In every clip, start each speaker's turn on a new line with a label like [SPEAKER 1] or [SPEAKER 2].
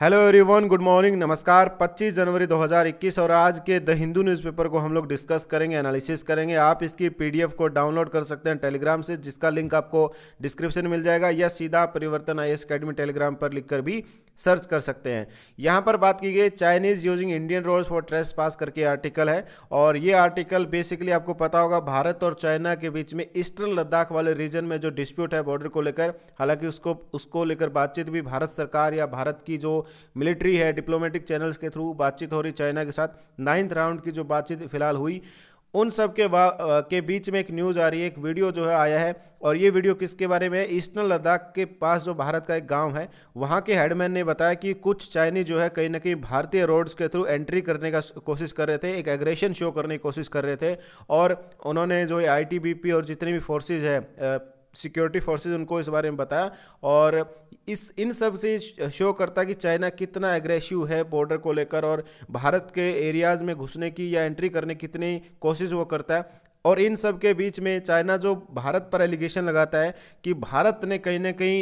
[SPEAKER 1] Hello everyone good morning नमस्कार 25 जनवरी 2021 और आज के द हिंदू न्यूज़पेपर को हम लोग डिस्कस करेंगे एनालिसिस करेंगे आप इसकी पीडीएफ को डाउनलोड कर सकते हैं टेलीग्राम से जिसका लिंक आपको डिस्क्रिप्शन मिल जाएगा या सीधा परिवर्तन आई एस अकेडमी टेलीग्राम पर लिखकर भी सर्च कर सकते हैं यहाँ पर बात की गई Chinese using Indian rolls for trespass करके आर्टिकल है और ये आर्टिकल बेसिकली आपको पता होगा भारत और चाइना के बीच में ईस्टर्न लद्दाख वाले रीजन में जो डिस्प्यूट है बॉर्डर को लेकर हालांकि उसको उसको लेकर बातचीत भी भारत सरकार या भारत की जो मिलिट्री है डिप्लोमेटिक चैनल्स के थ्रू बातचीत हो रही चाइना के साथ नाइन्थ राउंड की जो बातचीत फिलहाल हुई उन सब के के बीच में एक न्यूज़ आ रही है एक वीडियो जो है आया है और ये वीडियो किसके बारे में है ईस्टर्न लद्दाख के पास जो भारत का एक गांव है वहाँ के हेडमैन ने बताया कि कुछ चाइनीज जो है कहीं ना कहीं भारतीय रोड्स के थ्रू एंट्री करने का कोशिश कर रहे थे एक एग्रेशन शो करने की कोशिश कर रहे थे और उन्होंने जो आई और जितनी भी फोर्सेज है सिक्योरिटी फोर्सेज उनको इस बारे में बताया और इस इन सब से शो करता कि चाइना कितना एग्रेसिव है बॉर्डर को लेकर और भारत के एरियाज़ में घुसने की या एंट्री करने की कितनी कोशिश वो करता है और इन सब के बीच में चाइना जो भारत पर एलिगेशन लगाता है कि भारत ने कहीं ना कहीं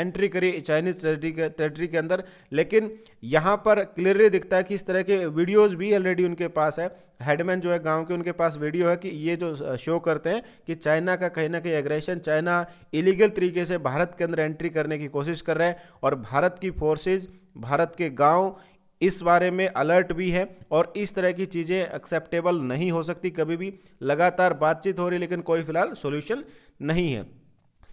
[SPEAKER 1] एंट्री करी चाइनीज टेरिटरी के अंदर लेकिन यहाँ पर क्लियरली दिखता है कि इस तरह के वीडियोज़ भी ऑलरेडी उनके पास है हेडमैन जो है गांव के उनके पास वीडियो है कि ये जो शो करते हैं कि चाइना का कहीं ना कहीं एग्रेशन चाइना इलीगल तरीके से भारत के अंदर एंट्री करने की कोशिश कर रहा है और भारत की फोर्सेज भारत के गांव इस बारे में अलर्ट भी है और इस तरह की चीज़ें एक्सेप्टेबल नहीं हो सकती कभी भी लगातार बातचीत हो रही लेकिन कोई फिलहाल सोल्यूशन नहीं है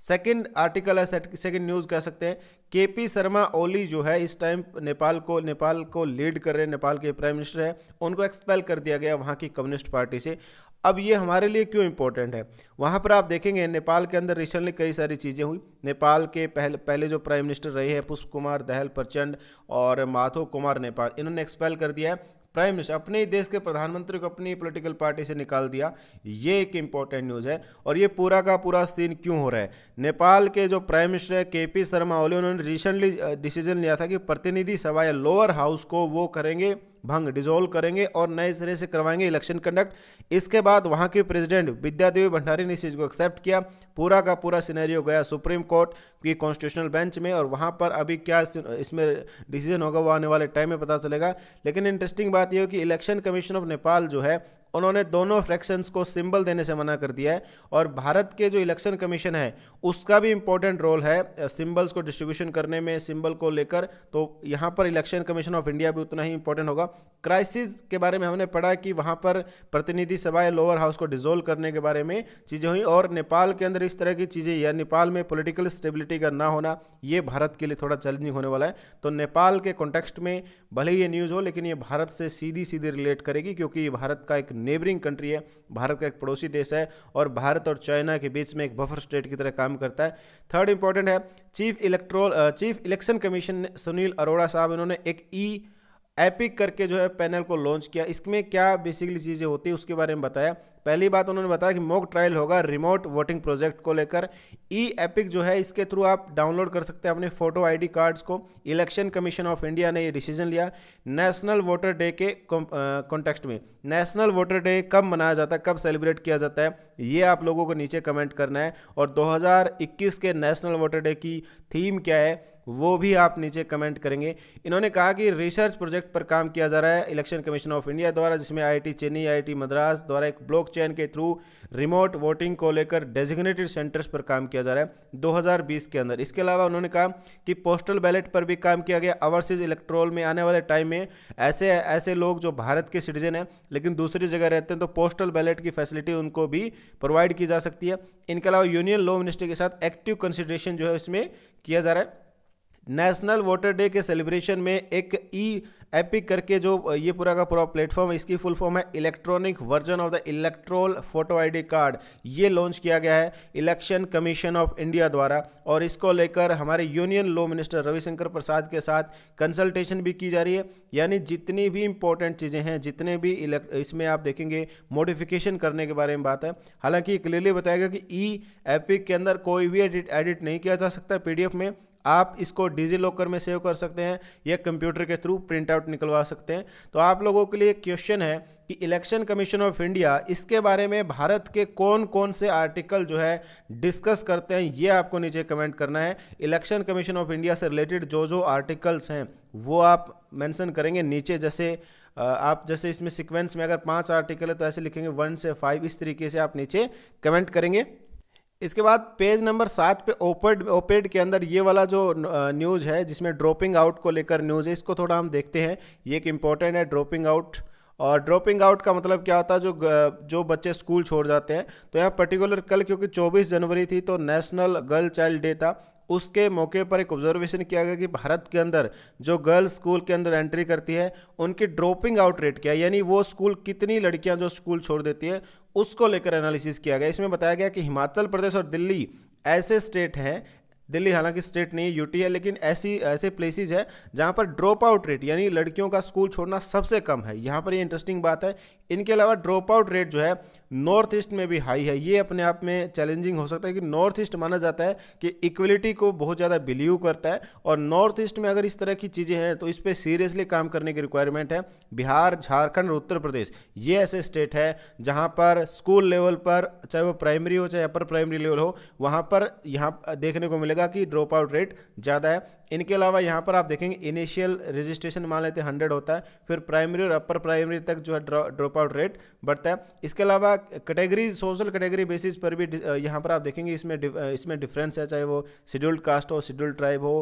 [SPEAKER 1] सेकेंड आर्टिकल है सेकेंड न्यूज़ कह सकते हैं केपी शर्मा ओली जो है इस टाइम नेपाल को नेपाल को लीड कर रहे हैं नेपाल के प्राइम मिनिस्टर हैं उनको एक्सपेल कर दिया गया वहाँ की कम्युनिस्ट पार्टी से अब ये हमारे लिए क्यों इम्पोर्टेंट है वहाँ पर आप देखेंगे नेपाल के अंदर रिसेंटली कई सारी चीज़ें हुई नेपाल के पहले पहले जो प्राइम मिनिस्टर रहे हैं पुष्प कुमार दहल प्रचंड और माधो कुमार नेपाल इन्होंने एक्सपेल कर दिया है प्राइम मिनिस्टर अपने ही देश के प्रधानमंत्री को अपनी पॉलिटिकल पार्टी से निकाल दिया ये एक इम्पॉर्टेंट न्यूज़ है और ये पूरा का पूरा सीन क्यों हो रहा है नेपाल के जो प्राइम मिनिस्टर है के पी शर्मा ओली उन्होंने रिसेंटली डिसीजन लिया था कि प्रतिनिधि सभा या लोअर हाउस को वो करेंगे भंग डिजोल्व करेंगे और नए सिरे से करवाएंगे इलेक्शन कंडक्ट इसके बाद वहाँ के प्रेसिडेंट विद्यादेवी भंडारी ने इस चीज़ को एक्सेप्ट किया पूरा का पूरा सिनेरियो गया सुप्रीम कोर्ट की कॉन्स्टिट्यूशनल बेंच में और वहाँ पर अभी क्या इसमें डिसीजन होगा वो आने वाले टाइम में पता चलेगा लेकिन इंटरेस्टिंग बात यह है कि इलेक्शन कमीशन ऑफ नेपाल जो है उन्होंने दोनों फ्रैक्शंस को सिंबल देने से मना कर दिया है और भारत के जो इलेक्शन कमीशन है उसका भी इंपॉर्टेंट रोल है सिंबल्स को डिस्ट्रीब्यूशन करने में सिंबल को लेकर तो यहाँ पर इलेक्शन कमीशन ऑफ इंडिया भी उतना ही इंपॉर्टेंट होगा क्राइसिस के बारे में हमने पढ़ा कि वहाँ पर प्रतिनिधि सभा लोअर हाउस को डिजोल्व करने के बारे में चीज़ें हुई और नेपाल के अंदर इस तरह की चीज़ें या नेपाल में पोलिटिकल स्टेबिलिटी का ना होना ये भारत के लिए थोड़ा चैलेंजिंग होने वाला है तो नेपाल के कॉन्टेक्स्ट में भले ही ये न्यूज़ हो लेकिन ये भारत से सीधी सीधी रिलेट करेगी क्योंकि ये भारत का एक नेबरिंग कंट्री है भारत का एक पड़ोसी देश है और भारत और चाइना के बीच में एक बफर स्टेट की तरह काम करता है थर्ड इंपॉर्टेंट है chief electoral chief election commission Sunil Arora साहब इन्होंने एक ई e एपिक करके जो है पैनल को लॉन्च किया इसमें क्या बेसिकली चीज़ें होती है उसके बारे में बताया पहली बात उन्होंने बताया कि मॉक ट्रायल होगा रिमोट वोटिंग प्रोजेक्ट को लेकर ई एपिक जो है इसके थ्रू आप डाउनलोड कर सकते हैं अपने फोटो आईडी कार्ड्स को इलेक्शन कमीशन ऑफ इंडिया ने ये डिसीजन लिया नेशनल वोटर डे के कॉन्टेक्स्ट में नेशनल वोटर डे कब मनाया जाता है कब सेलिब्रेट किया जाता है ये आप लोगों को नीचे कमेंट करना है और दो के नेशनल वोटर डे की थीम क्या है वो भी आप नीचे कमेंट करेंगे इन्होंने कहा कि रिसर्च प्रोजेक्ट पर काम किया जा रहा है इलेक्शन कमीशन ऑफ इंडिया द्वारा जिसमें आईआईटी चेन्नई आईआईटी मद्रास द्वारा एक ब्लॉकचेन के थ्रू रिमोट वोटिंग को लेकर डेजिग्नेटेड सेंटर्स पर काम किया जा रहा है 2020 के अंदर इसके अलावा उन्होंने कहा कि पोस्टल बैलेट पर भी काम किया गया ओवरसीज इलेक्ट्रोल में आने वाले टाइम में ऐसे ऐसे लोग जो भारत के सिटीजन हैं लेकिन दूसरी जगह रहते हैं तो पोस्टल बैलेट की फैसिलिटी उनको भी प्रोवाइड की जा सकती है इनके अलावा यूनियन लॉ मिनिस्ट्री के साथ एक्टिव कंसिडरेशन जो है इसमें किया जा रहा है नेशनल वाटर डे के सेलिब्रेशन में एक ई एपिक करके जो ये पूरा का पूरा प्लेटफॉर्म है इसकी फुल फॉर्म है electronic version of the electoral photo ID card ये लॉन्च किया गया है इलेक्शन कमीशन ऑफ इंडिया द्वारा और इसको लेकर हमारे union law minister Ravishankar Prasad के साथ कंसल्टेशन भी की जा रही है यानी जितनी भी इंपॉर्टेंट चीज़ें हैं जितने भी इसमें आप देखेंगे मॉडिफिकेशन करने के बारे में बात है हालांकि क्लियरली बताया गया कि ई एपिक के अंदर कोई भी एडिट एडिट नहीं किया जा सकता पी में आप इसको डिजी लॉकर में सेव कर सकते हैं या कंप्यूटर के थ्रू प्रिंट आउट निकलवा सकते हैं तो आप लोगों के लिए क्वेश्चन है कि इलेक्शन कमीशन ऑफ इंडिया इसके बारे में भारत के कौन कौन से आर्टिकल जो है डिस्कस करते हैं ये आपको नीचे कमेंट करना है इलेक्शन कमीशन ऑफ इंडिया से रिलेटेड जो जो आर्टिकल्स हैं वो आप मेंशन करेंगे नीचे जैसे आप जैसे इसमें सिक्वेंस में अगर पांच आर्टिकल है तो ऐसे लिखेंगे वन से फाइव इस तरीके से आप नीचे कमेंट करेंगे इसके बाद पेज नंबर सात पे ओपेड ओपेड के अंदर ये वाला जो न्यूज़ है जिसमें ड्रॉपिंग आउट को लेकर न्यूज़ है इसको थोड़ा हम देखते हैं ये एक इम्पॉर्टेंट है ड्रॉपिंग आउट और ड्रॉपिंग आउट का मतलब क्या होता है जो जो बच्चे स्कूल छोड़ जाते हैं तो यहाँ पर्टिकुलर कल क्योंकि 24 जनवरी थी तो नेशनल गर्ल चाइल्ड डे था उसके मौके पर एक ऑब्जर्वेशन किया गया कि भारत के अंदर जो गर्ल्स स्कूल के अंदर एंट्री करती है उनकी ड्रॉपिंग आउट रेट क्या है यानी वो स्कूल कितनी लड़कियां जो स्कूल छोड़ देती है उसको लेकर एनालिसिस किया गया इसमें बताया गया कि हिमाचल प्रदेश और दिल्ली ऐसे स्टेट हैं दिल्ली हालांकि स्टेट नहीं है यूटी है लेकिन ऐसी ऐसे प्लेसेज है जहाँ पर ड्रॉप आउट रेट यानी लड़कियों का स्कूल छोड़ना सबसे कम है यहाँ पर ये इंटरेस्टिंग बात है इनके अलावा ड्रॉप आउट रेट जो है नॉर्थ ईस्ट में भी हाई है ये अपने आप में चैलेंजिंग हो सकता है कि नॉर्थ ईस्ट माना जाता है कि इक्वलिटी को बहुत ज़्यादा बिलीव करता है और नॉर्थ ईस्ट में अगर इस तरह की चीज़ें हैं तो इस पर सीरियसली काम करने की रिक्वायरमेंट है बिहार झारखंड और उत्तर प्रदेश ये ऐसे स्टेट है जहाँ पर स्कूल लेवल पर चाहे वो प्राइमरी हो चाहे अपर प्राइमरी लेवल हो वहाँ पर यहाँ देखने को मिलेगा लगेगा कि ड्रॉप आउट रेट ज़्यादा है इनके अलावा यहाँ पर आप देखेंगे इनिशियल रजिस्ट्रेशन मान लेते हैं हंड्रेड होता है फिर प्राइमरी और अपर प्राइमरी तक जो है ड्रॉप आउट रेट बढ़ता है इसके अलावा कैटेगरी सोशल कैटेगरी बेसिस पर भी यहाँ पर आप देखेंगे इसमें इसमें डिफरेंस है चाहे वो शेड्यूल्ड कास्ट हो शेड्यूल्ड ट्राइब हो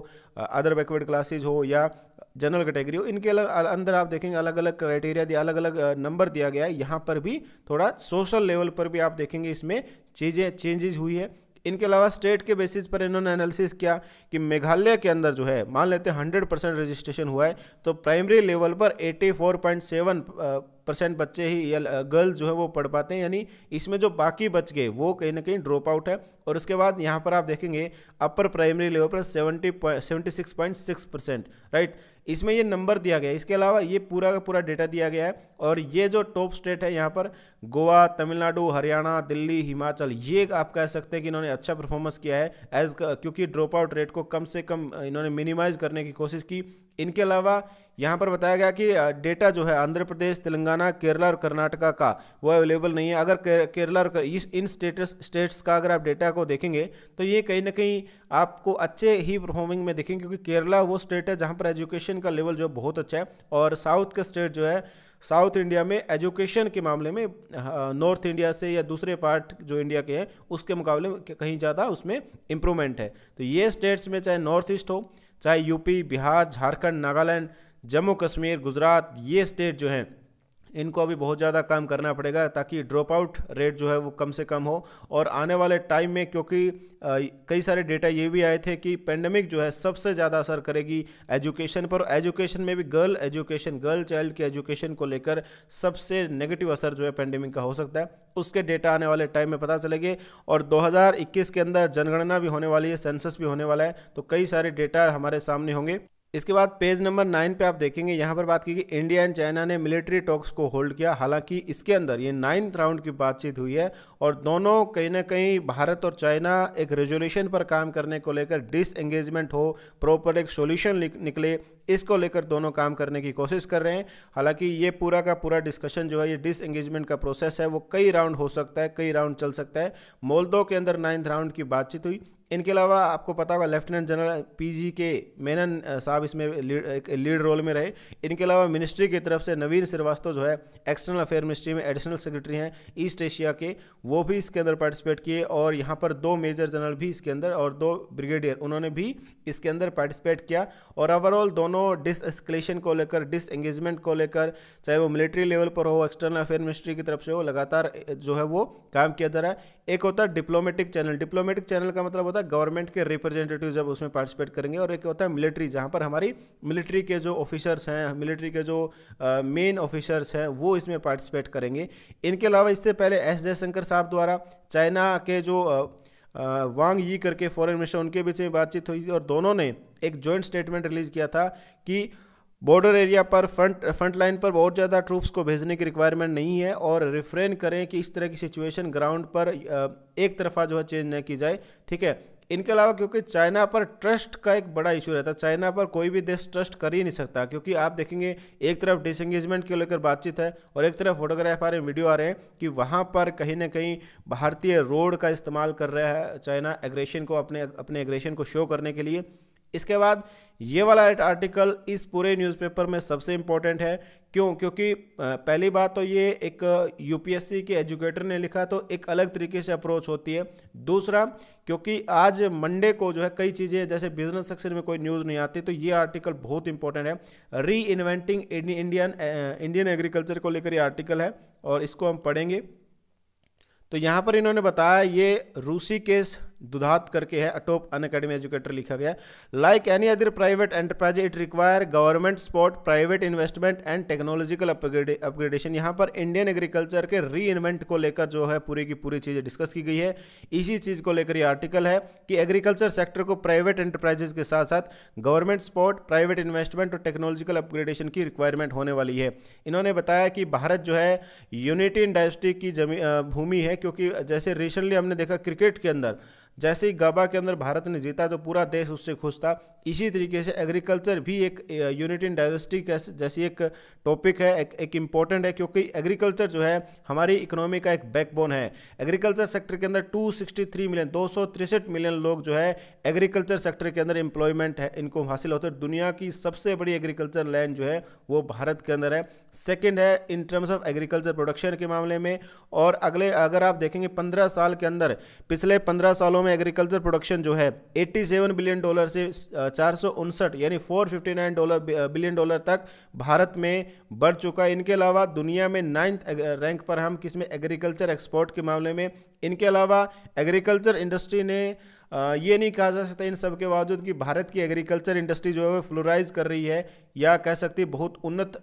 [SPEAKER 1] अदर बैकवर्ड क्लासेज हो या जनरल कैटेगरी हो इनके अंदर आप देखेंगे अलग अलग क्राइटेरिया दिया अलग अलग नंबर दिया गया है यहाँ पर भी थोड़ा सोशल लेवल पर भी आप देखेंगे इसमें चीज़ें चेंजेज हुई है इनके अलावा स्टेट के बेसिस पर इन्होंने एनालिसिस किया कि मेघालय के अंदर जो है मान लेते हैं हंड्रेड परसेंट रजिस्ट्रेशन हुआ है तो प्राइमरी लेवल पर eighty four point seven percent बच्चे ही गर्ल्स जो है वो पढ़ पाते हैं यानी इसमें जो बाकी बच गए वो कहीं ना कहीं ड्रॉप आउट है और उसके बाद यहाँ पर आप देखेंगे अपर प्राइमरी लेवल पर seventy seventy six point six percent right इसमें ये नंबर दिया गया है इसके अलावा ये पूरा का पूरा डेटा दिया गया है और ये जो टॉप स्टेट है यहाँ पर गोवा तमिलनाडु हरियाणा दिल्ली हिमाचल ये आप कह सकते हैं कि इन्होंने अच्छा परफॉर्मेंस किया है एज क्योंकि ड्रॉप आउट रेट को कम से कम इन्होंने मिनिमाइज करने की कोशिश की इनके अलावा यहाँ पर बताया गया कि डेटा जो है आंध्र प्रदेश तेलंगाना केरला और कर्नाटका का वो अवेलेबल नहीं है अगर केरला और इस इन स्टेटस स्टेट्स का अगर आप डेटा को देखेंगे तो ये कहीं ना कहीं आपको अच्छे ही परफॉर्मिंग में देखेंगे क्योंकि केरला वो स्टेट है जहाँ पर एजुकेशन का लेवल जो है बहुत अच्छा है और साउथ का स्टेट जो है साउथ इंडिया में एजुकेशन के मामले में नॉर्थ इंडिया से या दूसरे पार्ट जो इंडिया के हैं उसके मुकाबले कहीं ज़्यादा उसमें इम्प्रूवमेंट है तो ये स्टेट्स में चाहे नॉर्थ ईस्ट हो चाहे यूपी बिहार झारखंड नागालैंड जम्मू कश्मीर गुजरात ये स्टेट जो हैं इनको अभी बहुत ज़्यादा काम करना पड़ेगा ताकि ड्रॉप आउट रेट जो है वो कम से कम हो और आने वाले टाइम में क्योंकि कई सारे डेटा ये भी आए थे कि पेंडेमिक जो है सबसे ज़्यादा असर करेगी एजुकेशन पर एजुकेशन में भी गर्ल एजुकेशन गर्ल चाइल्ड की एजुकेशन को लेकर सबसे नेगेटिव असर जो है पेंडेमिक का हो सकता है उसके डेटा आने वाले टाइम में पता चलेंगे और 2021 के अंदर जनगणना भी होने वाली है सेंसस भी होने वाला है तो कई सारे डेटा हमारे सामने होंगे इसके बाद पेज नंबर नाइन पे आप देखेंगे यहाँ पर बात की कि इंडिया एंड चाइना ने मिलिट्री टॉक्स को होल्ड किया हालांकि इसके अंदर ये नाइन्थ राउंड की बातचीत हुई है और दोनों कहीं ना कहीं भारत और चाइना एक रेजोल्यूशन पर काम करने को लेकर डिसएंगेजमेंट हो प्रॉपर एक सोल्यूशन निकले इसको लेकर दोनों काम करने की कोशिश कर रहे हैं हालांकि ये पूरा का पूरा डिस्कशन जो है ये डिसएंगेजमेंट का प्रोसेस है वो कई राउंड हो सकता है कई राउंड चल सकता है मोलदो के अंदर नाइन्थ राउंड की बातचीत हुई इनके अलावा आपको पता होगा लेफ्टिनेंट जनरल पीजी के मेनन साहब इसमें लीड एक लीड रोल में रहे इनके अलावा मिनिस्ट्री की तरफ से नवीन श्रीवास्तव जो है एक्सटर्नल अफेयर मिनिस्ट्री में एडिशनल सेक्रेटरी हैं ईस्ट एशिया के वो भी इसके अंदर पार्टिसिपेट किए और यहाँ पर दो मेजर जनरल भी इसके अंदर और दो ब्रिगेडियर उन्होंने भी इसके अंदर पार्टिसिपेट किया और ओवरऑल दोनों डिसक्लेशन को लेकर डिस एंगेजमेंट को लेकर चाहे वो मिलिट्री लेवल पर हो एक्सटर्नल अफेयर मिनिस्ट्री की तरफ से हो लगातार जो है वो काम किया जा रहा है एक होता है डिप्लोमेटिक चैनल डिप्लोमेटिक चैनल का मतलब होता होता है गवर्नमेंट के रिप्रेजेंटेटिव जब उसमें पार्टिसिपेट करेंगे और एक होता है मिलिट्री जहाँ पर हमारी मिलिट्री के जो ऑफिसर्स हैं मिलिट्री के जो मेन ऑफिसर्स हैं वो इसमें पार्टिसिपेट करेंगे इनके अलावा इससे पहले एस जयशंकर साहब द्वारा चाइना के जो वांग यी करके फॉरेन मिनिस्टर उनके बीच में बातचीत हुई और दोनों ने एक जॉइंट स्टेटमेंट रिलीज़ किया था कि बॉर्डर एरिया पर फ्रंट फ्रंट लाइन पर बहुत ज़्यादा ट्रूप्स को भेजने की रिक्वायरमेंट नहीं है और रिफ्रेन करें कि इस तरह की सिचुएशन ग्राउंड पर एक तरफा जो है चेंज न की जाए ठीक है इनके अलावा क्योंकि चाइना पर ट्रस्ट का एक बड़ा इशू रहता है चाइना पर कोई भी देश ट्रस्ट कर ही नहीं सकता क्योंकि आप देखेंगे एक तरफ डिसंगेजमेंट को लेकर बातचीत है और एक तरफ फोटोग्राफ आ रहे हैं वीडियो आ रहे हैं कि वहाँ पर कहीं ना कहीं भारतीय रोड का इस्तेमाल कर रहा है चाइना एग्रेशन को अपने अपने एग्रेशन को शो करने के लिए इसके बाद ये वाला आर्टिकल इस पूरे न्यूज़पेपर में सबसे इम्पोर्टेंट है क्यों क्योंकि पहली बात तो ये एक यूपीएससी के एजुकेटर ने लिखा तो एक अलग तरीके से अप्रोच होती है दूसरा क्योंकि आज मंडे को जो है कई चीज़ें जैसे बिजनेस सेक्शन में कोई न्यूज़ नहीं आती तो ये आर्टिकल बहुत इंपॉर्टेंट है री इन्वेंटिंग इंडियन इंडियन एग्रीकल्चर को लेकर ये आर्टिकल है और इसको हम पढ़ेंगे तो यहाँ पर इन्होंने बताया ये रूसी केस दुधात करके है अटोप अन अकेडमी एजुकेटर लिखा गया like any other private enterprise it require government support private investment and technological upgradation यहाँ पर इंडियन एग्रीकल्चर के री इन्वेंट को लेकर जो है पूरी की पूरी चीज़ें डिस्कस की गई है इसी चीज़ को लेकर ये आर्टिकल है कि एग्रीकल्चर सेक्टर को प्राइवेट एंटरप्राइजेज के साथ साथ गवर्नमेंट स्पोर्ट प्राइवेट इन्वेस्टमेंट और टेक्नोलॉजिकल अपग्रेडेशन की रिक्वायरमेंट होने वाली है इन्होंने बताया कि भारत जो है यूनिटी इंडस्ट्री की भूमि है क्योंकि जैसे रिसेंटली हमने देखा क्रिकेट के अंदर जैसे ही गाबा के अंदर भारत ने जीता तो पूरा देश उससे खुश था इसी तरीके से एग्रीकल्चर भी एक यूनिट इन डाइवर्सिटी जैसी एक टॉपिक है एक, एक इम्पॉर्टेंट है क्योंकि एग्रीकल्चर जो है हमारी इकोनॉमी का एक बैकबोन है एग्रीकल्चर सेक्टर के अंदर 263 मिलियन दो मिलियन लोग जो है एग्रीकल्चर सेक्टर के अंदर एम्प्लॉयमेंट है इनको हासिल होते दुनिया की सबसे बड़ी एग्रीकल्चर लैंड जो है वो भारत के अंदर है सेकेंड है in terms of agriculture production के मामले में और अगले अगर आप देखेंगे पंद्रह साल के अंदर पिछले पंद्रह सालों में में एग्रीकल्चर प्रोडक्शन जो है 87 बिलियन डॉलर से चार यानी 459 डॉलर बिलियन डॉलर तक भारत में बढ़ चुका है इनके अलावा दुनिया में नाइन्थ रैंक पर हम किस एग्रीकल्चर एक्सपोर्ट के मामले में इनके अलावा एग्रीकल्चर इंडस्ट्री ने ये नहीं कहा जा सकता इन सब के बावजूद कि भारत की एग्रीकल्चर इंडस्ट्री जो है वो फ्लोराइज कर रही है या कह सकती बहुत उन्नत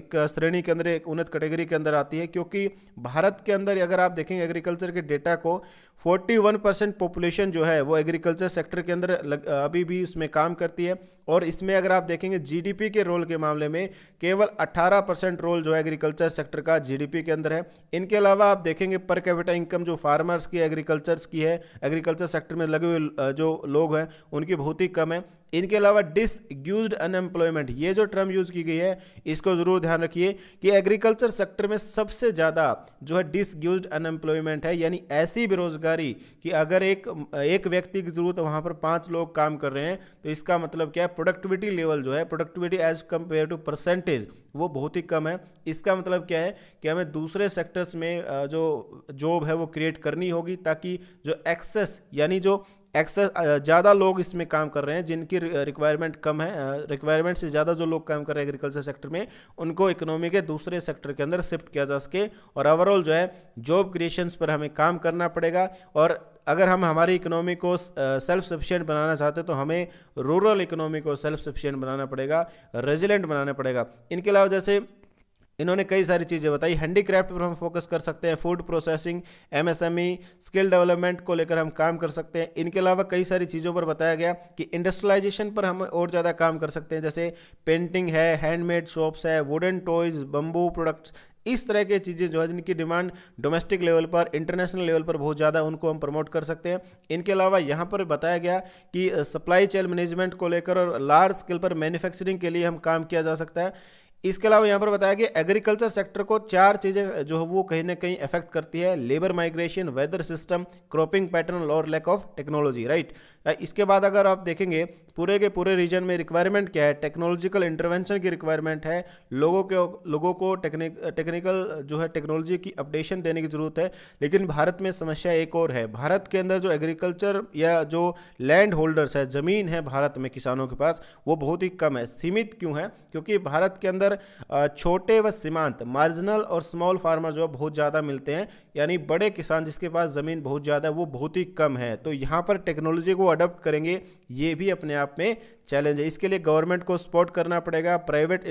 [SPEAKER 1] एक श्रेणी के अंदर एक उन्नत कैटेगरी के अंदर आती है क्योंकि भारत के अंदर अगर आप देखेंगे एग्रीकल्चर के डेटा को 41 परसेंट पॉपुलेशन जो है वो एग्रीकल्चर सेक्टर के अंदर लग, अभी भी उसमें काम करती है और इसमें अगर आप देखेंगे जीडीपी के रोल के मामले में केवल 18 परसेंट रोल जो है एग्रीकल्चर सेक्टर का जीडीपी के अंदर है इनके अलावा आप देखेंगे पर कैपिटा इनकम जो फार्मर्स की एग्रीकल्चर्स की है एग्रीकल्चर सेक्टर में लगे हुए जो लोग हैं उनकी बहुत ही कम है इनके अलावा डिसग्यूज अनएम्प्लॉयमेंट ये जो टर्म यूज़ की गई है इसको ज़रूर ध्यान रखिए कि एग्रीकल्चर सेक्टर में सबसे ज़्यादा जो है डिसग्यूज अनएम्प्लॉयमेंट है यानी ऐसी बेरोजगारी कि अगर एक एक व्यक्ति की ज़रूरत वहाँ पर पाँच लोग काम कर रहे हैं तो इसका मतलब क्या है प्रोडक्टिविटी लेवल जो है productivity as compared to percentage वो बहुत ही कम है इसका मतलब क्या है कि हमें दूसरे सेक्टर्स में जो जॉब है वो क्रिएट करनी होगी ताकि जो एक्सेस यानी जो एक्सेस ज़्यादा लोग इसमें काम कर रहे हैं जिनकी रिक्वायरमेंट कम है रिक्वायरमेंट से ज़्यादा जो लोग काम कर रहे हैं एग्रीकल्चर सेक्टर में उनको इकोनॉमी के दूसरे सेक्टर के अंदर शिफ्ट किया जा सके और ओवरऑल जो है जॉब क्रिएशंस पर हमें काम करना पड़ेगा और अगर हम हमारी इकोनॉमी को सेल्फ सफिशियंट बनाना चाहते हैं तो हमें रूरल इकोनॉमी को सेल्फ सफिशियंट बनाना पड़ेगा रेजिलेंट बनाना पड़ेगा इनके अलावा जैसे इन्होंने कई सारी चीज़ें बताई हैंडीक्राफ्ट पर हम फोकस कर सकते हैं food processing MSME skill development को लेकर हम काम कर सकते हैं इनके अलावा कई सारी चीज़ों पर बताया गया कि इंडस्ट्रियलाइजेशन पर हम और ज़्यादा काम कर सकते हैं जैसे पेंटिंग है हैंडमेड शॉप्स है वुडन टॉयज़ बम्बू प्रोडक्ट्स इस तरह की चीज़ें जो है जिनकी डिमांड डोमेस्टिक लेवल पर इंटरनेशनल लेवल पर बहुत ज़्यादा उनको हम प्रमोट कर सकते हैं इनके अलावा यहाँ पर बताया गया कि सप्लाई चेन मैनेजमेंट को लेकर और लार्ज स्केल पर मैन्युफैक्चरिंग के लिए हम काम किया जा सकता है इसके अलावा यहाँ पर बताया कि एग्रीकल्चर सेक्टर को चार चीज़ें जो है वो कहीं ना कहीं अफेक्ट करती है labour migration weather system cropping pattern और लैक ऑफ टेक्नोलॉजी राइट इसके बाद अगर आप देखेंगे पूरे के पूरे रीजन में रिक्वायरमेंट क्या है टेक्नोलॉजिकल इंटरवेंशन की रिक्वायरमेंट है लोगों के लोगों को टेक्निक टेक्निकल जो है टेक्नोलॉजी की अपडेशन देने की ज़रूरत है लेकिन भारत में समस्या एक और है भारत के अंदर जो एग्रीकल्चर या जो लैंड होल्डर्स है ज़मीन है भारत में किसानों के पास वो बहुत ही कम है सीमित क्यों है क्योंकि भारत के अंदर छोटे व सीमांत मार्जिनल और स्मॉल फार्मर जो है बहुत ज़्यादा मिलते हैं यानी बड़े किसान जिसके पास ज़मीन बहुत ज़्यादा है वो बहुत ही कम है तो यहाँ पर टेक्नोलॉजी को अडोप्ट करेंगे ये भी अपने आप में चैलेंज है इसके लिए गवर्नमेंट को सपोर्ट करना पड़ेगा प्राइवेट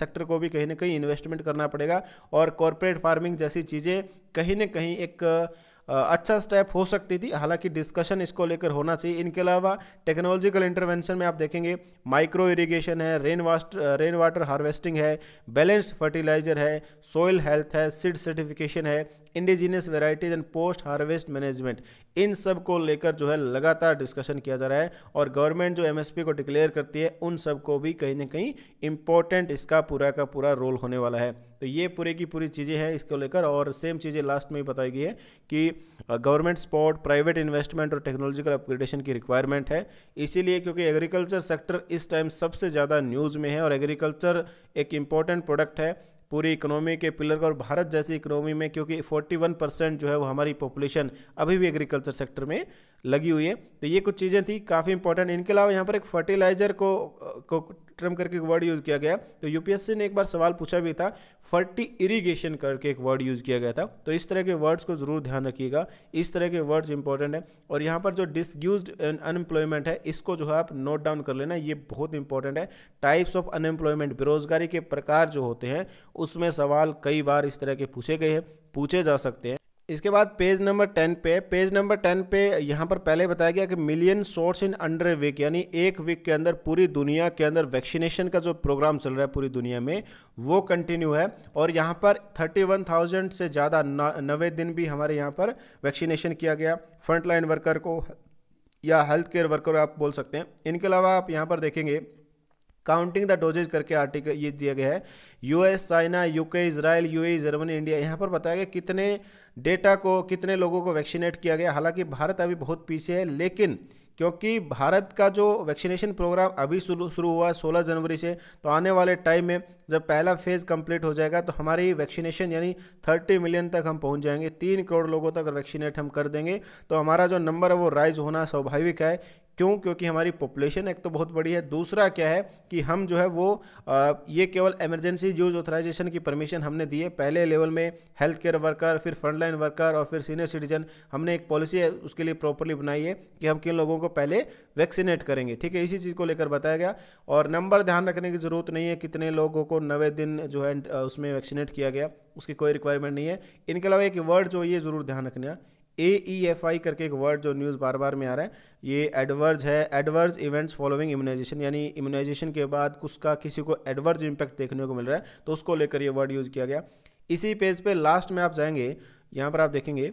[SPEAKER 1] सेक्टर uh, को भी कहीं ना कहीं इन्वेस्टमेंट करना पड़ेगा और कॉरपोरेट फार्मिंग जैसी चीज़ें कहीं ना कहीं एक uh, अच्छा स्टेप हो सकती थी हालांकि डिस्कशन इसको लेकर होना चाहिए इनके अलावा टेक्नोलॉजिकल इंटरवेंशन में आप देखेंगे माइक्रो इरिगेशन है rain waste rain water harvesting है बैलेंस्ड फर्टिलाइजर है सोयल हेल्थ है सीड सर्टिफिकेशन है indigenous varieties and post harvest management इन सब को लेकर जो है लगातार डिस्कशन किया जा रहा है और गवर्नमेंट जो एमएसपी को डिक्लेयर करती है उन सब को भी कहीं ना कहीं इंपॉर्टेंट इसका पूरा का पूरा रोल होने वाला है तो ये पूरे की पूरी चीज़ें हैं इसको लेकर और सेम चीज़ें लास्ट में ही बताई गई है कि गवर्नमेंट स्पॉट प्राइवेट इन्वेस्टमेंट और टेक्नोलॉजिकल अपग्रेडेशन की रिक्वायरमेंट है इसीलिए क्योंकि एग्रीकल्चर सेक्टर इस टाइम सबसे ज़्यादा न्यूज़ में है और एग्रीकल्चर एक इम्पॉर्टेंट प्रोडक्ट है पूरी इकोनॉमी के पिलर और भारत जैसी इकोनॉमी में क्योंकि 41 परसेंट जो है वो हमारी पॉपुलेशन अभी भी एग्रीकल्चर सेक्टर में लगी हुई है तो ये कुछ चीज़ें थी काफ़ी इंपॉर्टेंट इनके अलावा यहाँ पर एक फर्टिलाइजर को को ट्रम करके एक वर्ड यूज़ किया गया तो यूपीएससी ने एक बार सवाल पूछा भी था फर्टी इरीगेशन करके एक वर्ड यूज़ किया गया था तो इस तरह के वर्ड्स को ज़रूर ध्यान रखिएगा इस तरह के वर्ड्स इंपॉर्टेंट है और यहाँ पर जो डिसग्यूज अनएम्प्लॉयमेंट है इसको जो है आप नोट डाउन कर लेना ये बहुत इंपॉर्टेंट है टाइप्स ऑफ अनएम्प्लॉयमेंट बेरोजगारी के प्रकार जो होते हैं उसमें सवाल कई बार इस तरह के पूछे गए हैं पूछे जा सकते हैं इसके बाद पेज नंबर टेन पे पेज नंबर टेन पे यहाँ पर पहले बताया गया कि million source in under week यानी एक वीक के अंदर पूरी दुनिया के अंदर वैक्सीनेशन का जो प्रोग्राम चल रहा है पूरी दुनिया में वो कंटिन्यू है और यहाँ पर थर्टी वन थाउजेंड से ज़्यादा नवे दिन भी हमारे यहाँ पर वैक्सीनेशन किया गया फ्रंटलाइन वर्कर को या हेल्थ केयर वर्कर आप बोल सकते हैं इनके अलावा आप यहाँ पर देखेंगे काउंटिंग द डोजेज करके आर्टिकल ये दिया गया है यूएस चाइना यूके इसराइल यू जर्मनी इंडिया यहाँ पर बताया गया कितने डेटा को कितने लोगों को वैक्सीनेट किया गया हालांकि भारत अभी बहुत पीछे है लेकिन क्योंकि भारत का जो वैक्सीनेशन प्रोग्राम अभी शुरू शुरू हुआ है 16 जनवरी से तो आने वाले टाइम में जब पहला फेज़ कंप्लीट हो जाएगा तो हमारी वैक्सीनेशन यानी 30 मिलियन तक हम पहुंच जाएंगे तीन करोड़ लोगों तक वैक्सीनेट हम कर देंगे तो हमारा जो नंबर है वो राइज होना स्वाभाविक है क्यों क्योंकि हमारी पॉपुलेशन एक तो बहुत बड़ी है दूसरा क्या है कि हम जो है वो आ, ये केवल एमरजेंसी यूज ऑथराइजेशन की परमिशन हमने दी है पहले लेवल में हेल्थ केयर वर्कर फिर फ्रंटलाइन वर्कर और फिर सीनियर सिटीजन हमने एक पॉलिसी उसके लिए प्रॉपरली बनाई है कि हम किन लोगों को पहले वैक्सीनेट करेंगे ठीक है इसी चीज़ को लेकर बताया गया और नंबर ध्यान रखने की ज़रूरत नहीं है कितने लोगों को नवे दिन जो है उसमें वैक्सीनेट किया गया उसकी कोई रिक्वायरमेंट नहीं है इनके अलावा एक वर्ड जो ये ज़रूर ध्यान रखना ए ई एफ आई करके एक वर्ड जो न्यूज़ बार बार में आ रहा है ये एडवर्ज है एडवर्ज इवेंट्स फॉलोइंग इम्यूनाइजेशन यानी इम्यूनाइजेशन के बाद उसका किसी को एडवर्ज इम्पैक्ट देखने को मिल रहा है तो उसको लेकर ये वर्ड यूज़ किया गया इसी पेज पे लास्ट में आप जाएंगे यहाँ पर आप देखेंगे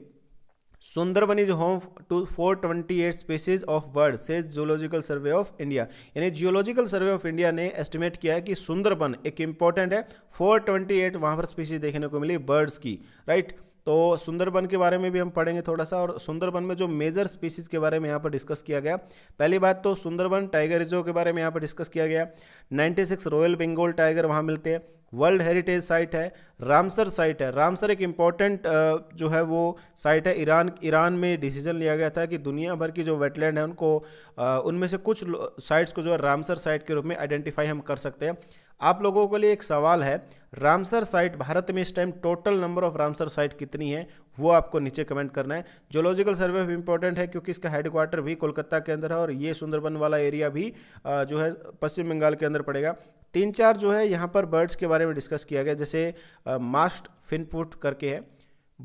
[SPEAKER 1] Sundarban is home to four twenty eight species of bird says geological survey of India यानी जियोलॉजिकल सर्वे ऑफ इंडिया ने एस्टिमेट किया है कि सुंदरबन एक इंपॉर्टेंट है फोर ट्वेंटी एट वहाँ पर स्पीसीज देखने को मिली बर्ड्स की राइट right? तो सुंदरबन के बारे में भी हम पढ़ेंगे थोड़ा सा और सुंदरबन में जो मेजर स्पीसीज के बारे में यहाँ पर डिस्कस किया गया पहली बात तो सुंदरबन टाइगर रिजर्व के बारे में यहाँ पर डिस्कस किया गया 96 रॉयल बंगाल टाइगर वहाँ मिलते हैं वर्ल्ड हेरिटेज साइट है रामसर साइट है रामसर एक इम्पॉर्टेंट जो है वो साइट है ईरान ईरान में डिसीजन लिया गया था कि दुनिया भर की जो वेटलैंड है उनको उनमें से कुछ साइट्स को जो है रामसर साइट के रूप में आइडेंटिफाई हम कर सकते हैं आप लोगों के लिए एक सवाल है रामसर साइट भारत में इस time total number of Ramsar site कितनी है वो आपको नीचे कमेंट करना है जोलॉजिकल सर्वे भी इंपॉर्टेंट है क्योंकि इसका हेडक्वार्टर भी कोलकाता के अंदर है और ये सुंदरबन वाला एरिया भी जो है पश्चिम बंगाल के अंदर पड़ेगा तीन चार जो है यहाँ पर बर्ड्स के बारे में डिस्कस किया गया जैसे मास्ट फिनपुट करके है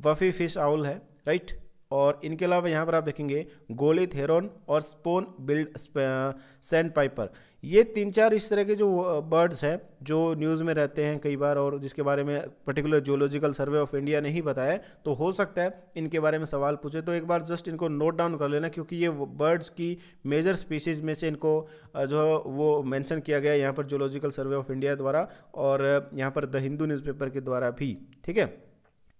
[SPEAKER 1] वफी फिश आउल है राइट और इनके अलावा यहाँ पर आप देखेंगे गोलिथ हेरोन और स्पोन बिल्ड सैंड पाइपर ये तीन चार इस तरह के जो बर्ड्स हैं जो न्यूज़ में रहते हैं कई बार और जिसके बारे में particular geological survey of India ने ही बताया तो हो सकता है इनके बारे में सवाल पूछे तो एक बार जस्ट इनको नोट डाउन कर लेना क्योंकि ये बर्ड्स की मेजर स्पीसीज में से इनको जो वो मैंशन किया गया यहाँ पर जियोलॉजिकल सर्वे ऑफ इंडिया द्वारा और यहाँ पर द हिंदू न्यूज़पेपर के द्वारा भी ठीक है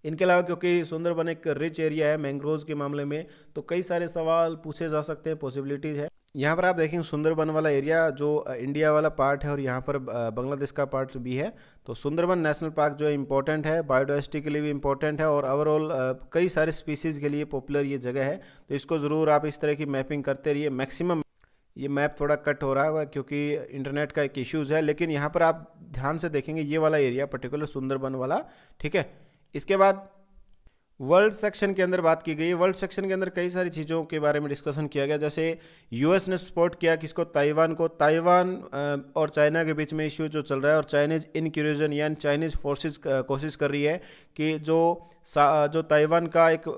[SPEAKER 1] इनके अलावा क्योंकि सुंदरबन एक रिच एरिया है मैंग्रोव के मामले में तो कई सारे सवाल पूछे जा सकते हैं पॉसिबिलिटीज़ है यहाँ पर आप देखेंगे सुंदरबन वाला एरिया जो इंडिया वाला पार्ट है और यहाँ पर बांग्लादेश का पार्ट भी है तो सुंदरबन नेशनल पार्क जो है इंपॉर्टेंट है बायोडाइवर्सिटी के लिए भी इंपॉर्टेंट है और ओवरऑल कई सारे स्पीसीज़ के लिए पॉपुलर ये जगह है तो इसको ज़रूर आप इस तरह की मैपिंग करते रहिए मैक्सिमम ये मैप थोड़ा कट हो रहा होगा क्योंकि इंटरनेट का एक इश्यूज़ है लेकिन यहाँ पर आप ध्यान से देखेंगे ये वाला एरिया पर्टिकुलर सुंदरबन वाला ठीक है इसके बाद वर्ल्ड सेक्शन के अंदर बात की गई वर्ल्ड सेक्शन के अंदर कई सारी चीज़ों के बारे में डिस्कशन किया गया जैसे यूएस ने सपोर्ट किया किसको ताइवान को ताइवान और चाइना के बीच में इश्यू जो चल रहा है और चाइनीज़ इनक्यूरिजन यानी चाइनीज़ फोर्सेस कोशिश कर रही है कि जो जो ताइवान का एक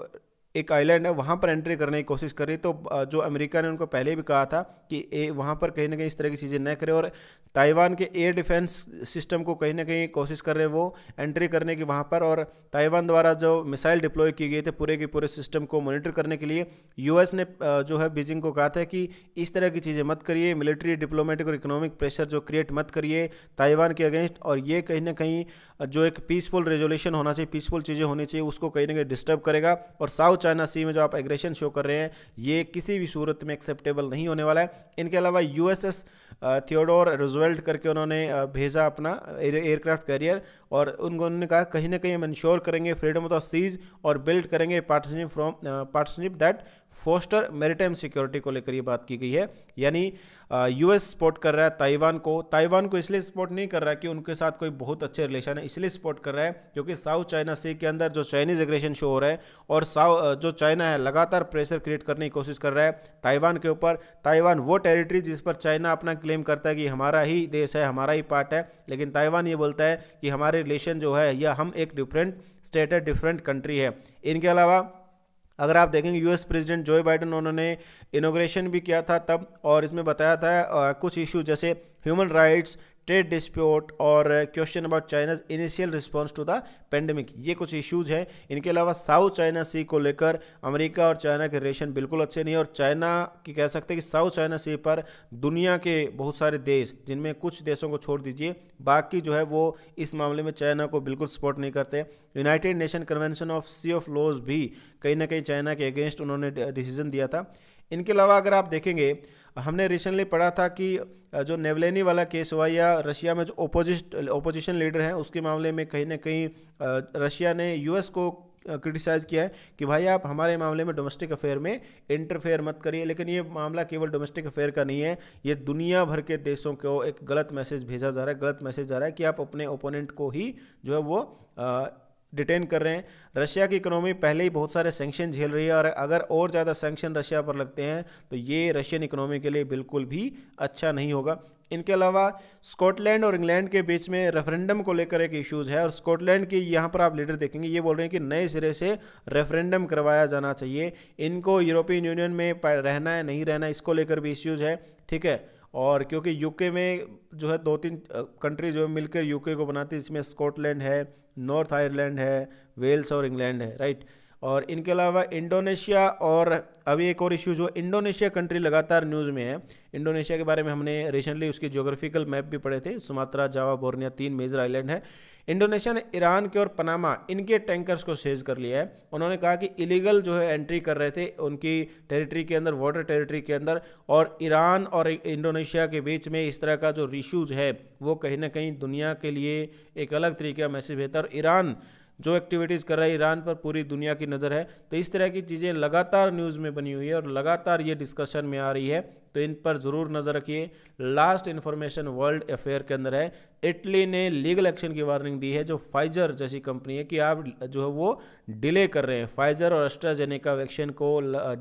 [SPEAKER 1] एक आइलैंड है वहाँ पर एंट्री करने की कोशिश कर रही तो जो अमेरिका ने उनको पहले भी कहा था कि ए वहाँ पर कहीं ना कहीं इस तरह की चीज़ें न करें और ताइवान के एयर डिफेंस सिस्टम को कहीं ना कहीं कोशिश कर रहे हैं वो एंट्री करने की वहाँ पर और ताइवान द्वारा जो मिसाइल डिप्लॉय किए गए थे पूरे के पूरे सिस्टम को मोनिटर करने के लिए यू ने जो है बीजिंग को कहा था कि इस तरह की चीज़ें मत करिए मिलिट्री डिप्लोमेटिक और इकोनॉमिक प्रेशर जो क्रिएट मत करिए ताइवान के अगेंस्ट और ये कहीं ना कहीं जो एक पीसफुल रेजोल्यूशन होना चाहिए पीसफुल चीज़ें होनी चाहिए उसको कहीं ना कहीं डिस्टर्ब करेगा और साउथ चाइना सी में जो आप एग्रेशन शो कर रहे हैं ये किसी भी सूरत में एक्सेप्टेबल नहीं होने वाला है इनके अलावा यूएसएस थियोडोर रोजवेल्ट करके उन्होंने भेजा अपना एयरक्राफ्ट कैरियर और उन्होंने कहा कहीं ना कहीं हम इंश्योर करेंगे फ्रीडम ऑफ द सीज और बिल्ड करेंगे partnership from partnership that foster maritime security को लेकर ये बात की गई है यानी यूएस सपोर्ट कर रहा है ताइवान को ताइवान को इसलिए सपोर्ट नहीं कर रहा कि उनके साथ कोई बहुत अच्छे रिलेशन है इसलिए सपोर्ट कर रहा है क्योंकि साउथ चाइना सी के अंदर जो चाइनीज एग्रेशन शो हो रहा है और साउ जो चाइना है लगातार प्रेशर क्रिएट करने की कोशिश कर रहा है ताइवान के ऊपर ताइवान वो टेरिटरी जिस पर चाइना अपना क्लेम करता है कि हमारा ही देश है हमारा ही पार्ट है लेकिन ताइवान ये बोलता है कि हमारे रिलेशन जो है यह हम एक डिफरेंट स्टेट है डिफरेंट कंट्री है इनके अलावा अगर आप देखेंगे यूएस प्रेसिडेंट जो बाइडन उन्होंने इनोग्रेशन भी किया था तब और इसमें बताया था कुछ इशू जैसे ह्यूमन राइट्स ट्रेड डिस्प्यूट और question about China's initial response to the pandemic ये कुछ इश्यूज हैं इनके अलावा साउथ चाइना सी को लेकर अमेरिका और चाइना के रिलेशन बिल्कुल अच्छे नहीं और चाइना की कह सकते हैं कि साउथ चाइना सी पर दुनिया के बहुत सारे देश जिनमें कुछ देशों को छोड़ दीजिए बाकी जो है वो इस मामले में चाइना को बिल्कुल सपोर्ट नहीं करते United Nation convention of sea of laws भी कहीं ना कहीं चाइना के अगेंस्ट उन्होंने डिसीजन दिया था इनके अलावा अगर आप देखेंगे हमने रिसेंटली पढ़ा था कि जो नेवलेनी वाला केस हुआ या रशिया में जो ओपोजिट ओपोजिशन लीडर हैं उसके मामले में कहीं ना कहीं रशिया ने यूएस को क्रिटिसाइज़ किया है कि भाई आप हमारे मामले में डोमेस्टिक अफेयर में इंटरफेयर मत करिए लेकिन ये मामला केवल डोमेस्टिक अफेयर का नहीं है ये दुनिया भर के देशों को एक गलत मैसेज भेजा जा रहा है गलत मैसेज जा रहा है कि आप अपने ओपोनेंट को ही जो है वो डिटेन कर रहे हैं रशिया की इकोनॉमी पहले ही बहुत सारे सेंक्शन झेल रही है और अगर और ज़्यादा सेंक्शन रशिया पर लगते हैं तो ये रशियन इकोनॉमी के लिए बिल्कुल भी अच्छा नहीं होगा इनके अलावा स्कॉटलैंड और इंग्लैंड के बीच में रेफरेंडम को लेकर एक इश्यूज़ है और स्कॉटलैंड की यहाँ पर आप लीडर देखेंगे ये बोल रहे हैं कि नए सिरे से रेफरेंडम करवाया जाना चाहिए इनको यूरोपियन यूनियन में रहना है नहीं रहना इसको लेकर भी इश्यूज़ है ठीक है और क्योंकि यूके में जो है दो तीन कंट्री जो है मिलकर यूके को बनाती है जिसमें स्कॉटलैंड है नॉर्थ आयरलैंड है वेल्स और इंग्लैंड है राइट और इनके अलावा इंडोनेशिया और अभी एक और इशू जो इंडोनेशिया कंट्री लगातार न्यूज़ में है इंडोनेशिया के बारे में हमने रिसेंटली उसके जोग्राफिकल मैप भी पढ़े थे सुमात्रा जावा बोर्निया तीन मेजर आइलैंड है इंडोनेशिया ने ईरान के और पनामा इनके टैंकर्स को सेज कर लिया है उन्होंने कहा कि इलीगल जो है एंट्री कर रहे थे उनकी टेरिटरी के अंदर वाटर टेरिटरी के अंदर और ईरान और इंडोनेशिया के बीच में इस तरह का जो रिश्यूज है वो कहीं ना कहीं दुनिया के लिए एक अलग तरीके का मैसेज भेजता है और ईरान जो एक्टिविटीज़ कर रहा है ईरान पर पूरी दुनिया की नज़र है तो इस तरह की चीज़ें लगातार न्यूज़ में बनी हुई है और लगातार ये डिस्कशन में आ रही है तो इन पर ज़रूर नज़र रखिए लास्ट इन्फॉर्मेशन वर्ल्ड अफेयर के अंदर है इटली ने लीगल एक्शन की वार्निंग दी है जो फाइजर जैसी कंपनी है कि आप जो है वो डिले कर रहे हैं फाइजर और एस्ट्राजेनेका वैक्सीन को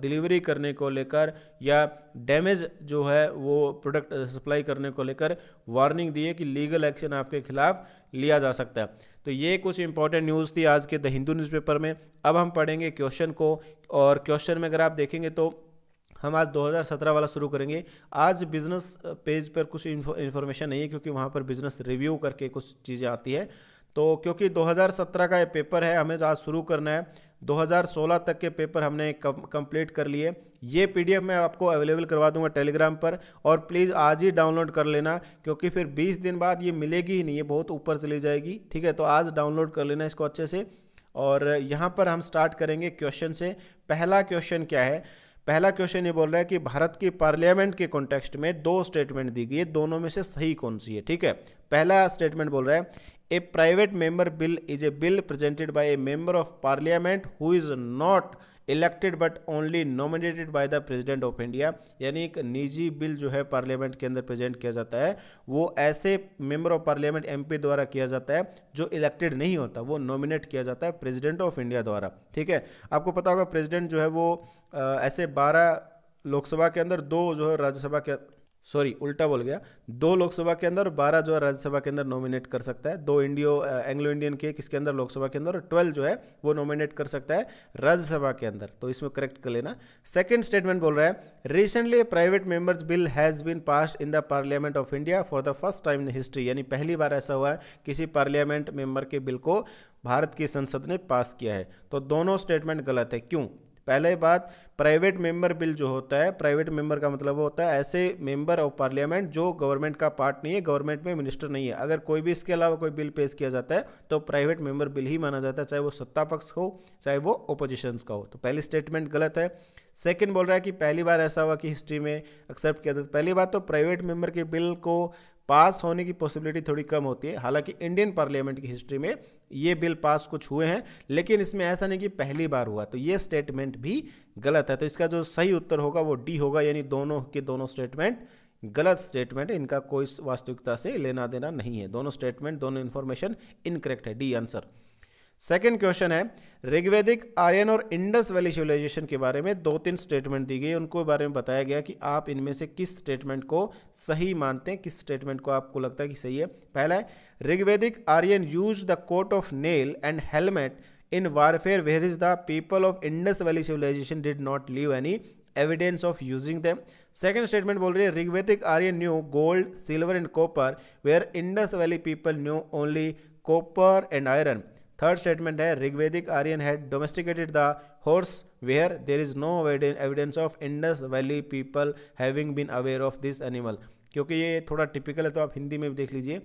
[SPEAKER 1] डिलीवरी करने को लेकर या डैमेज जो है वो प्रोडक्ट सप्लाई करने को लेकर वार्निंग दी है कि लीगल एक्शन आपके खिलाफ लिया जा सकता है तो ये कुछ इंपॉर्टेंट न्यूज़ थी आज के द हिंदू न्यूज़पेपर में अब हम पढ़ेंगे क्वेश्चन को और क्वेश्चन में अगर आप देखेंगे तो हम आज 2017 वाला शुरू करेंगे आज बिजनेस पेज पर कुछ इन्फॉर्मेशन नहीं है क्योंकि वहाँ पर बिजनेस रिव्यू करके कुछ चीज़ें आती है तो क्योंकि 2017 का ये पेपर है हमें आज शुरू करना है 2016 तक के पेपर हमने कम्प्लीट कर लिए ये पीडीएफ मैं आपको अवेलेबल करवा दूंगा टेलीग्राम पर और प्लीज़ आज ही डाउनलोड कर लेना क्योंकि फिर 20 दिन बाद ये मिलेगी ही नहीं ये बहुत ऊपर चली जाएगी ठीक है तो आज डाउनलोड कर लेना इसको अच्छे से और यहाँ पर हम स्टार्ट करेंगे क्वेश्चन से पहला क्वेश्चन क्या है पहला क्वेश्चन ये बोल रहा है कि भारत की पार्लियामेंट के कॉन्टेक्स्ट में दो स्टेटमेंट दी गई है दोनों में से सही कौन सी है ठीक है पहला स्टेटमेंट बोल रहा है a private member bill is a bill presented by a member of parliament who is not elected but only nominated by the president of India यानी एक निजी बिल जो है पार्लियामेंट के अंदर प्रेजेंट किया जाता है वो ऐसे मेंबर ऑफ पार्लियामेंट एमपी द्वारा किया जाता है जो इलेक्टेड नहीं होता वो नॉमिनेट किया जाता है प्रेसिडेंट ऑफ इंडिया द्वारा ठीक है आपको पता होगा प्रेजिडेंट जो है वो आ, ऐसे बारह लोकसभा के अंदर दो जो है राज्यसभा के सॉरी उल्टा बोल गया दो लोकसभा के अंदर बारह जो है राज्यसभा के अंदर नॉमिनेट कर सकता है दो इंडियो एंग्लो इंडियन के किसके अंदर लोकसभा के अंदर और ट्वेल्व जो है वो नॉमिनेट कर सकता है राज्यसभा के अंदर तो इसमें करेक्ट कर लेना सेकंड स्टेटमेंट बोल रहा है recently private members bill has been passed in the parliament of India for the first time in history यानी पहली बार ऐसा हुआ है किसी पार्लियामेंट मेंबर के बिल को भारत की संसद ने पास किया है तो दोनों स्टेटमेंट गलत है क्यों पहले बात प्राइवेट मेंबर बिल जो होता है प्राइवेट मेंबर का मतलब होता है ऐसे मेंबर ऑफ पार्लियामेंट जो गवर्नमेंट का पार्ट नहीं है गवर्नमेंट में मिनिस्टर नहीं है अगर कोई भी इसके अलावा कोई बिल पेश किया जाता है तो प्राइवेट मेंबर बिल ही माना जाता है चाहे वो सत्ता पक्ष का हो चाहे वो ओपोजिशन का हो तो पहली स्टेटमेंट गलत है सेकेंड बोल रहा है कि पहली बार ऐसा हुआ कि हिस्ट्री में एक्सेप्ट किया जाता तो पहली बात तो प्राइवेट मेंबर के बिल को पास होने की पॉसिबिलिटी थोड़ी कम होती है हालांकि इंडियन पार्लियामेंट की हिस्ट्री में ये बिल पास कुछ हुए हैं लेकिन इसमें ऐसा नहीं कि पहली बार हुआ तो ये स्टेटमेंट भी गलत है तो इसका जो सही उत्तर होगा वो डी होगा यानी दोनों के दोनों स्टेटमेंट गलत स्टेटमेंट है इनका कोई वास्तविकता से लेना देना नहीं है दोनों स्टेटमेंट दोनों इन्फॉर्मेशन इनकरेक्ट है डी आंसर सेकेंड क्वेश्चन है ऋग्वेदिक आर्यन और इंडस वैली सिविलाइजेशन के बारे में दो तीन स्टेटमेंट दी गई उनको बारे में बताया गया कि आप इनमें से किस स्टेटमेंट को सही मानते हैं किस स्टेटमेंट को आपको लगता है कि सही है पहला है Rigvedic Aryan use the coat of nail and helmet in warfare where is the people of Indus Valley civilization did not leave any evidence of using them second statement बोल रही है Rigvedic Aryan knew gold silver and copper where Indus Valley people knew only copper and iron third statement है Rigvedic Aryan had domesticated the horse where there is no evidence of Indus Valley people having been aware of this animal क्योंकि ये थोड़ा typical है तो आप हिंदी में भी देख लीजिए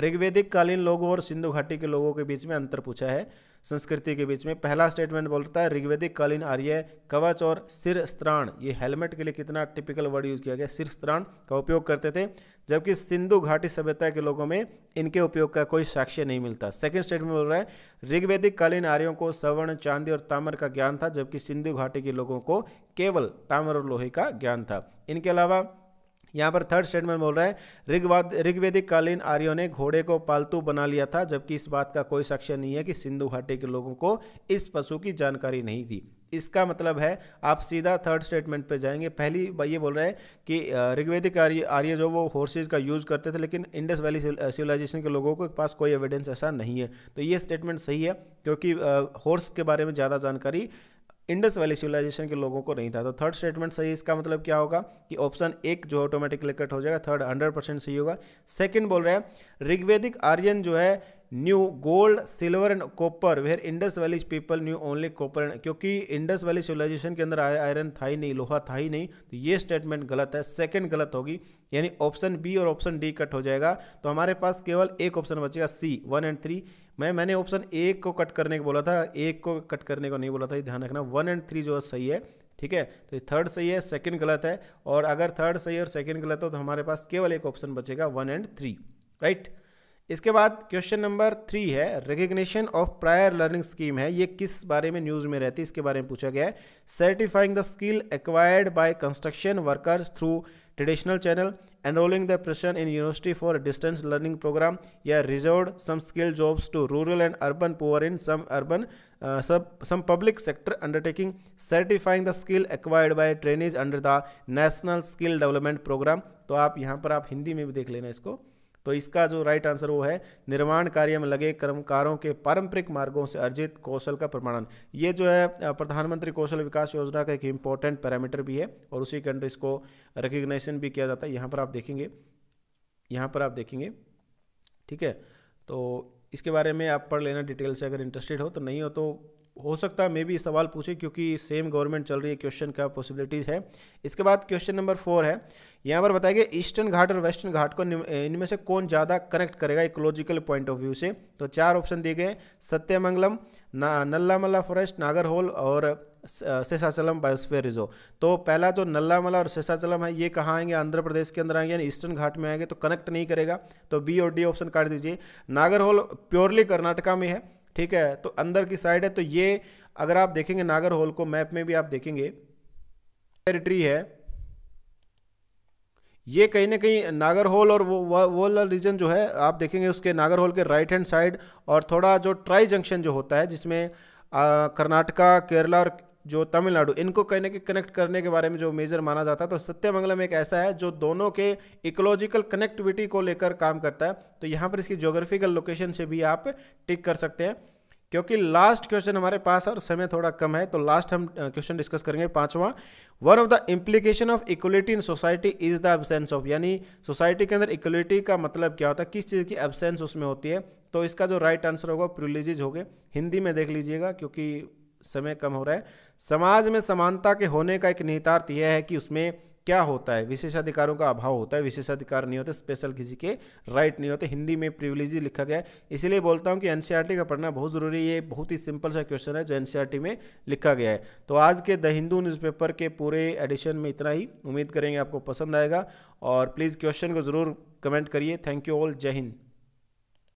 [SPEAKER 1] ऋग्वेदिक कालीन लोगों और सिंधु घाटी के लोगों के बीच में अंतर पूछा है संस्कृति के बीच में पहला स्टेटमेंट बोलता है ऋग्वेदिक कालीन आर्य कवच और सिर स्त्राण ये हेलमेट के लिए कितना टिपिकल वर्ड यूज किया गया सिर स्त्राण का उपयोग करते थे जबकि सिंधु घाटी सभ्यता के लोगों में इनके उपयोग का कोई साक्ष्य नहीं मिलता सेकंड स्टेटमेंट बोल रहा है ऋग्वेदिक कालीन आर्यों को सवर्ण चांदी और ताम्र का ज्ञान था जबकि सिंधु घाटी के लोगों को केवल ताम्र और लोहे का ज्ञान था इनके अलावा यहाँ पर थर्ड स्टेटमेंट बोल रहा है ऋग्वाद ऋग्वेदिक कालीन आर्यों ने घोड़े को पालतू बना लिया था जबकि इस बात का कोई साक्ष्य नहीं है कि सिंधु घाटी के लोगों को इस पशु की जानकारी नहीं थी इसका मतलब है आप सीधा थर्ड स्टेटमेंट पे जाएंगे पहली ये बोल रहा है कि ऋग्वेदिक आर्य आर्य जो वो हॉर्सेज का यूज़ करते थे लेकिन इंडस वैली सिविलाइजेशन के लोगों के पास कोई एविडेंस ऐसा नहीं है तो ये स्टेटमेंट सही है क्योंकि हॉर्स के बारे में ज़्यादा जानकारी इंडस वैली सिविलाइजेशन के लोगों को नहीं था तो थर्ड स्टेटमेंट सही इसका मतलब क्या होगा कि ऑप्शन एक जो ऑटोमेटिकली कट हो जाएगा थर्ड हंड्रेड परसेंट सही होगा सेकंड बोल रहे हैं ऋग्वेदिक आर्यन जो है knew gold silver and copper where Indus Valley people knew only copper and क्योंकि इंडस वैली सिविलाइजेशन के अंदर आयरन था ही नहीं लोहा था ही नहीं तो ये स्टेटमेंट गलत है सेकंड गलत होगी यानी ऑप्शन बी और ऑप्शन डी कट हो जाएगा तो हमारे पास केवल एक ऑप्शन बचेगा सी वन एंड थ्री मैं मैंने ऑप्शन एक को कट करने को बोला था एक को कट करने को नहीं बोला था ये ध्यान रखना वन एंड थ्री जो है सही है ठीक है तो थर्ड सही है सेकंड गलत है और अगर थर्ड सही और सेकंड गलत हो तो हमारे पास केवल एक ऑप्शन बचेगा वन एंड थ्री राइट इसके बाद क्वेश्चन नंबर थ्री है recognition of prior learning scheme है ये किस बारे में न्यूज़ में रहती है इसके बारे में पूछा गया है certifying the skill acquired by construction workers through traditional channel enrolling the person in university for distance learning programme या reserve some skill jobs to rural and urban poor in some urban sub some public sector undertaking certifying the skill acquired by trainees under the national skill development programme तो आप यहाँ पर आप हिंदी में भी देख लेना इसको तो इसका जो राइट आंसर वो है निर्माण कार्य में लगे कर्मकारों के पारंपरिक मार्गों से अर्जित कौशल का प्रमाणन ये जो है प्रधानमंत्री कौशल विकास योजना का एक इंपॉर्टेंट पैरामीटर भी है और उसी के अंडर इसको रिकग्नाइजेशन भी किया जाता है यहाँ पर आप देखेंगे यहाँ पर आप देखेंगे ठीक है तो इसके बारे में आप पढ़ लेना डिटेल से अगर इंटरेस्टेड हो तो नहीं हो तो हो सकता है मे भी सवाल पूछे क्योंकि सेम गवर्नमेंट चल रही है क्वेश्चन का पॉसिबिलिटीज़ है इसके बाद क्वेश्चन नंबर फोर है यहाँ पर बताया गया ईस्टर्न घाट और वेस्टर्न घाट को इनमें से कौन ज़्यादा कनेक्ट करेगा इकोलॉजिकल पॉइंट ऑफ व्यू से तो चार ऑप्शन दिए गए सत्यमंगलम ना नल्लामला फॉरेस्ट नागरहोल और सेसाचलम बायोस्फेयर रिजो तो पहला जो नल्लामला और सेसाचलम है ये कहाँ आएंगे आंध्र प्रदेश के अंदर आएंगे यानी ईस्टर्न घाट में आएंगे तो कनेक्ट नहीं करेगा तो बी और डी ऑप्शन काट दीजिए नागरहोल प्योरली कर्नाटका में है ठीक है तो अंदर की साइड है तो ये अगर आप देखेंगे नागर होल को मैप में भी आप देखेंगे टेरिटरी है ये कहीं ना कहीं नागर होल और वो वोला रीजन जो है आप देखेंगे उसके नागर होल के राइट हैंड साइड और थोड़ा जो ट्राई जंक्शन जो होता है जिसमें कर्नाटका केरला और जो तमिलनाडु इनको कहने के कनेक्ट करने के बारे में जो मेजर माना जाता है तो सत्यमंगलम एक ऐसा है जो दोनों के इकोलॉजिकल कनेक्टिविटी को लेकर काम करता है तो यहाँ पर इसकी जोग्राफिकल लोकेशन से भी आप टिक कर सकते हैं क्योंकि लास्ट क्वेश्चन हमारे पास और समय थोड़ा कम है तो लास्ट हम क्वेश्चन डिस्कस करेंगे पांचवा one of the implication of equality in society is the absence of यानी सोसाइटी के अंदर इक्वलिटी का मतलब क्या होता है किस चीज़ की एबसेंस उसमें होती है तो इसका जो राइट आंसर होगा प्रिवलेजेज हो गए हिंदी में देख लीजिएगा क्योंकि समय कम हो रहा है समाज में समानता के होने का एक निहितार्थ यह है कि उसमें क्या होता है विशेषाधिकारों का अभाव होता है विशेषाधिकार नहीं होते स्पेशल किसी के राइट नहीं होते हिंदी में प्रिविलेज लिखा गया है इसलिए बोलता हूँ कि एन e का पढ़ना बहुत ज़रूरी है ये बहुत ही सिंपल सा क्वेश्चन है जो एन e में लिखा गया है तो आज के द हिंदू न्यूज़पेपर के पूरे एडिशन में इतना ही उम्मीद करेंगे आपको पसंद आएगा और प्लीज़ क्वेश्चन को ज़रूर कमेंट करिए थैंक यू ऑल जय हिंद